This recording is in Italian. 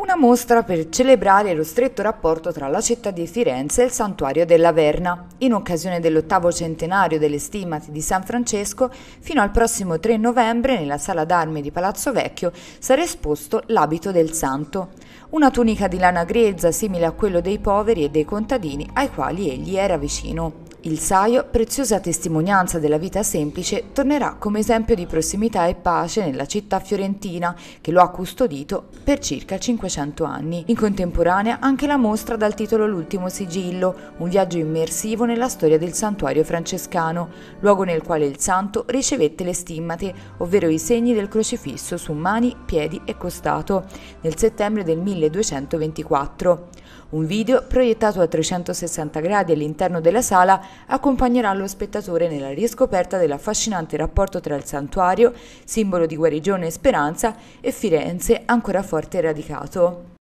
una mostra per celebrare lo stretto rapporto tra la città di Firenze e il santuario della Verna. in occasione dell'ottavo centenario delle stimati di San Francesco, fino al prossimo 3 novembre nella sala d'armi di Palazzo Vecchio sarà esposto l'abito del santo, una tunica di lana grezza simile a quello dei poveri e dei contadini ai quali egli era vicino. Il Saio, preziosa testimonianza della vita semplice, tornerà come esempio di prossimità e pace nella città fiorentina che lo ha custodito per circa 500 anni. In contemporanea anche la mostra dal titolo L'ultimo sigillo, un viaggio immersivo nella storia del santuario francescano, luogo nel quale il santo ricevette le stimmate, ovvero i segni del crocifisso su mani, piedi e costato, nel settembre del 1224. Un video proiettato a 360 gradi all'interno della sala accompagnerà lo spettatore nella riscoperta dell'affascinante rapporto tra il santuario, simbolo di guarigione e speranza, e Firenze ancora forte e radicato.